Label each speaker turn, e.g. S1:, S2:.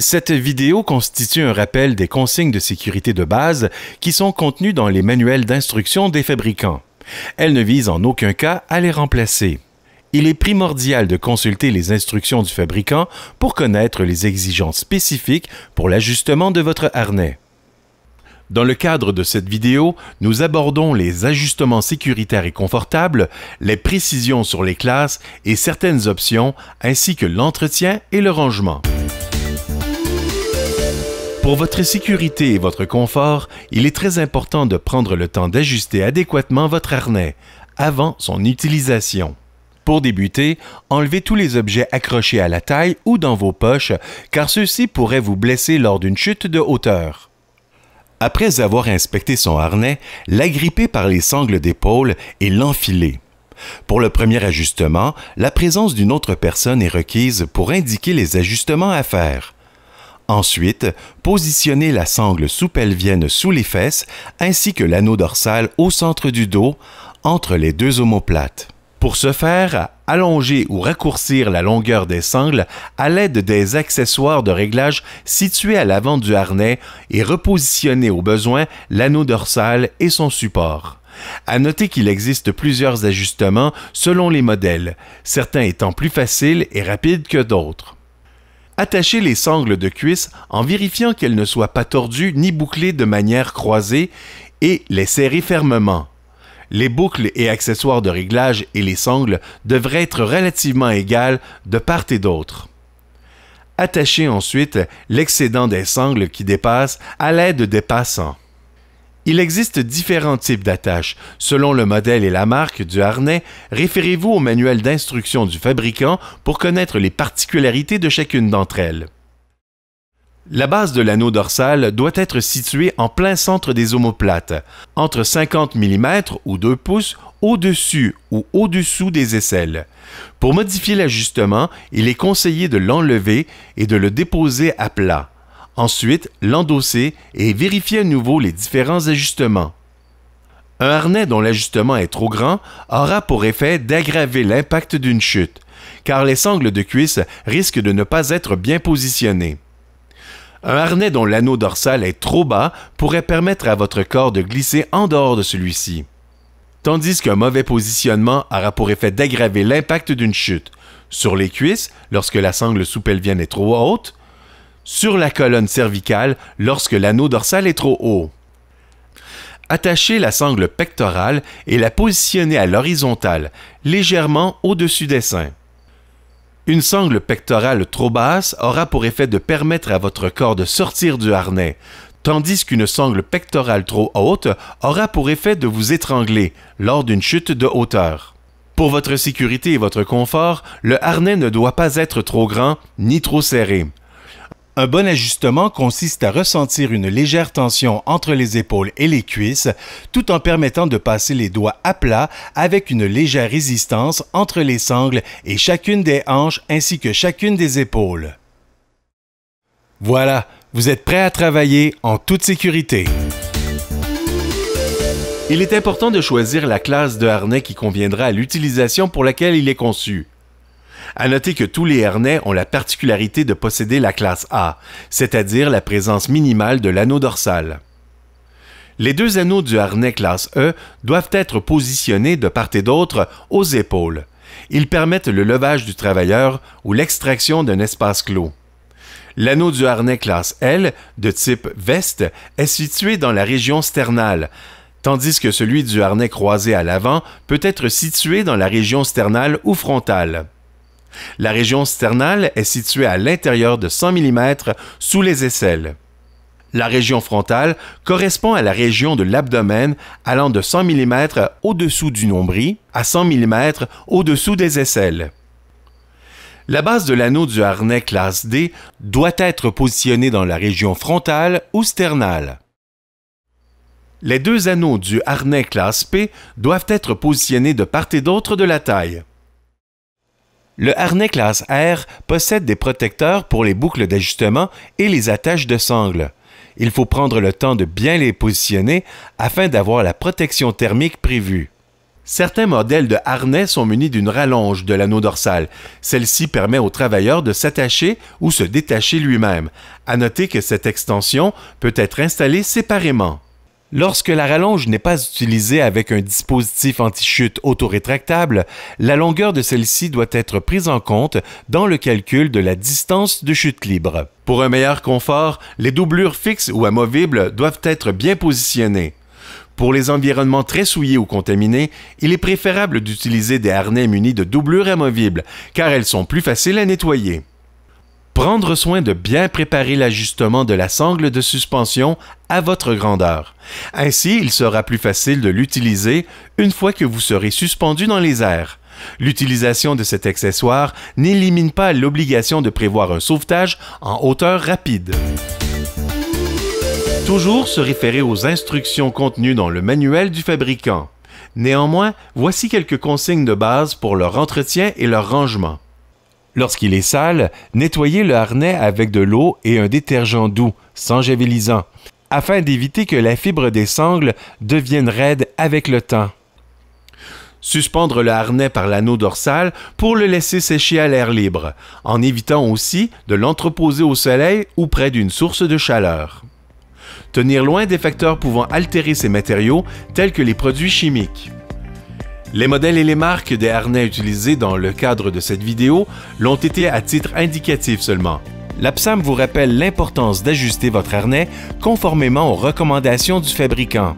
S1: Cette vidéo constitue un rappel des consignes de sécurité de base qui sont contenues dans les manuels d'instruction des fabricants. Elle ne vise en aucun cas à les remplacer. Il est primordial de consulter les instructions du fabricant pour connaître les exigences spécifiques pour l'ajustement de votre harnais. Dans le cadre de cette vidéo, nous abordons les ajustements sécuritaires et confortables, les précisions sur les classes et certaines options, ainsi que l'entretien et le rangement. Pour votre sécurité et votre confort, il est très important de prendre le temps d'ajuster adéquatement votre harnais avant son utilisation. Pour débuter, enlevez tous les objets accrochés à la taille ou dans vos poches, car ceux-ci pourraient vous blesser lors d'une chute de hauteur. Après avoir inspecté son harnais, l'agripper par les sangles d'épaule et l'enfiler. Pour le premier ajustement, la présence d'une autre personne est requise pour indiquer les ajustements à faire. Ensuite, positionnez la sangle sous-pelvienne sous les fesses ainsi que l'anneau dorsal au centre du dos, entre les deux omoplates. Pour ce faire, allongez ou raccourcir la longueur des sangles à l'aide des accessoires de réglage situés à l'avant du harnais et repositionnez au besoin l'anneau dorsal et son support. À noter qu'il existe plusieurs ajustements selon les modèles, certains étant plus faciles et rapides que d'autres. Attachez les sangles de cuisse en vérifiant qu'elles ne soient pas tordues ni bouclées de manière croisée et les serrez fermement. Les boucles et accessoires de réglage et les sangles devraient être relativement égales de part et d'autre. Attachez ensuite l'excédent des sangles qui dépassent à l'aide des passants. Il existe différents types d'attaches. Selon le modèle et la marque du harnais, référez-vous au manuel d'instruction du fabricant pour connaître les particularités de chacune d'entre elles. La base de l'anneau dorsal doit être située en plein centre des omoplates, entre 50 mm ou 2 pouces au-dessus ou au-dessous des aisselles. Pour modifier l'ajustement, il est conseillé de l'enlever et de le déposer à plat. Ensuite, l'endosser et vérifier à nouveau les différents ajustements. Un harnais dont l'ajustement est trop grand aura pour effet d'aggraver l'impact d'une chute, car les sangles de cuisse risquent de ne pas être bien positionnées. Un harnais dont l'anneau dorsal est trop bas pourrait permettre à votre corps de glisser en dehors de celui-ci. Tandis qu'un mauvais positionnement aura pour effet d'aggraver l'impact d'une chute, sur les cuisses lorsque la sangle sous-pelvienne est trop haute, sur la colonne cervicale lorsque l'anneau dorsal est trop haut. Attachez la sangle pectorale et la positionnez à l'horizontale, légèrement au-dessus des seins. Une sangle pectorale trop basse aura pour effet de permettre à votre corps de sortir du harnais, tandis qu'une sangle pectorale trop haute aura pour effet de vous étrangler lors d'une chute de hauteur. Pour votre sécurité et votre confort, le harnais ne doit pas être trop grand ni trop serré. Un bon ajustement consiste à ressentir une légère tension entre les épaules et les cuisses, tout en permettant de passer les doigts à plat avec une légère résistance entre les sangles et chacune des hanches ainsi que chacune des épaules. Voilà, vous êtes prêt à travailler en toute sécurité. Il est important de choisir la classe de harnais qui conviendra à l'utilisation pour laquelle il est conçu. À noter que tous les harnais ont la particularité de posséder la classe A, c'est-à-dire la présence minimale de l'anneau dorsal. Les deux anneaux du harnais classe E doivent être positionnés de part et d'autre aux épaules. Ils permettent le levage du travailleur ou l'extraction d'un espace clos. L'anneau du harnais classe L, de type veste, est situé dans la région sternale, tandis que celui du harnais croisé à l'avant peut être situé dans la région sternale ou frontale. La région sternale est située à l'intérieur de 100 mm sous les aisselles. La région frontale correspond à la région de l'abdomen allant de 100 mm au-dessous du nombril à 100 mm au-dessous des aisselles. La base de l'anneau du harnais classe D doit être positionnée dans la région frontale ou sternale. Les deux anneaux du harnais classe P doivent être positionnés de part et d'autre de la taille. Le harnais classe R possède des protecteurs pour les boucles d'ajustement et les attaches de sangles. Il faut prendre le temps de bien les positionner afin d'avoir la protection thermique prévue. Certains modèles de harnais sont munis d'une rallonge de l'anneau dorsal. Celle-ci permet au travailleur de s'attacher ou se détacher lui-même. À noter que cette extension peut être installée séparément. Lorsque la rallonge n'est pas utilisée avec un dispositif anti-chute autorétractable, la longueur de celle-ci doit être prise en compte dans le calcul de la distance de chute libre. Pour un meilleur confort, les doublures fixes ou amovibles doivent être bien positionnées. Pour les environnements très souillés ou contaminés, il est préférable d'utiliser des harnais munis de doublures amovibles, car elles sont plus faciles à nettoyer prendre soin de bien préparer l'ajustement de la sangle de suspension à votre grandeur. Ainsi, il sera plus facile de l'utiliser une fois que vous serez suspendu dans les airs. L'utilisation de cet accessoire n'élimine pas l'obligation de prévoir un sauvetage en hauteur rapide. Toujours se référer aux instructions contenues dans le manuel du fabricant. Néanmoins, voici quelques consignes de base pour leur entretien et leur rangement. Lorsqu'il est sale, nettoyez le harnais avec de l'eau et un détergent doux, sans javelisant, afin d'éviter que la fibre des sangles devienne raide avec le temps. Suspendre le harnais par l'anneau dorsal pour le laisser sécher à l'air libre, en évitant aussi de l'entreposer au soleil ou près d'une source de chaleur. Tenir loin des facteurs pouvant altérer ces matériaux, tels que les produits chimiques. Les modèles et les marques des harnais utilisés dans le cadre de cette vidéo l'ont été à titre indicatif seulement. L'APSAM vous rappelle l'importance d'ajuster votre harnais conformément aux recommandations du fabricant.